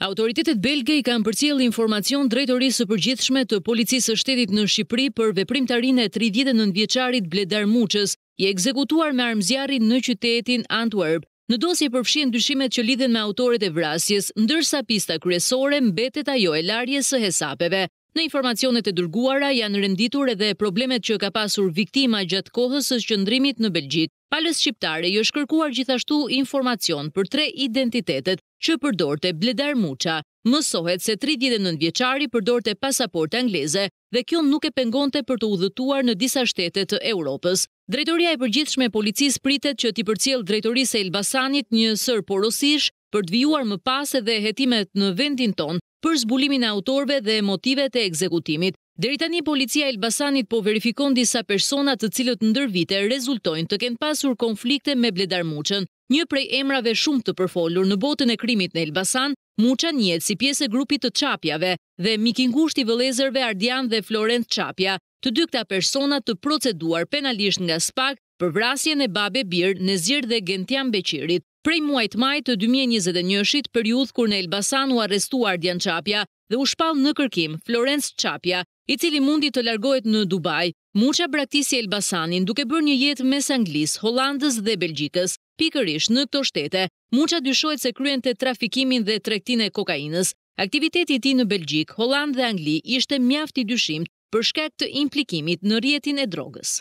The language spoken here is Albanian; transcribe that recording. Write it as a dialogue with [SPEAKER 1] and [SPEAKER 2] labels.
[SPEAKER 1] Autoritetet belge i kanë përcjellë informacion drejtorisë së përgjithshme të policisë së shtetit në Shqipëri për veprimtarinë e 39 vjeçarit Bledar Muçës, i ekzekutuar me zjarri në qytetin Antwerp. Në dosje përfshihen dyshimet që lidhen me autorët e vrasjes, ndërsa pista kryesore mbetet ajo e larjes së hesapeve. Në informacionet e dërguara janë renditur edhe problemet që ka pasur viktima gjatë kohës së qëndrimit në Belgjikë. Palës Shqiptare ju jo shkërkuar gjithashtu informacion për tre identitetet që përdorte Bledar Muqa. Mësohet se 39 vjeqari përdorte pasaport angleze dhe kjo nuk e pengonte për të udhëtuar në disa shtetet të Europës. Drejtoria e përgjithshme policis pritet që t'i përcjel drejtorisë e Elbasanit një sër porosish për t'vijuar më pas edhe jetimet në vendin tonë për zbulimin e autorve dhe motive të ekzekutimit. Deri tani policia e Elbasanit po verifikon disa persona të cilët ndër vite rezultojnë të kenë pasur konflikte me Bledar Muçën. Një prej emrave shumë të përfolur në botën e krimit në Elbasan, muqa njihet si pjesë e grupit të Çapjavë dhe mikingushti i vëllezërve Ardian dhe Florent Çapja. Të dy këta persona të proceduar penalisht nga SPAK për vrasjen e Babe Bir në zirë dhe Gentian Beqirit prej muajt maj të 2021-shit për kur në Elbasan u arrestuar Djan Qapja dhe u shpal në kërkim Florenc Qapja, i cili mundi të largohet në Dubai, muqa braktisi Elbasanin duke bërë një jetë mes Anglis, Hollandës dhe Belgjikës, pikërish në këto shtete, muqa dyshojt se kryen të trafikimin dhe trektin e kokainës, aktiviteti ti në Belgjik, Holland dhe Angli ishte mjafti dyshim për shkak të implikimit në rjetin e drogës.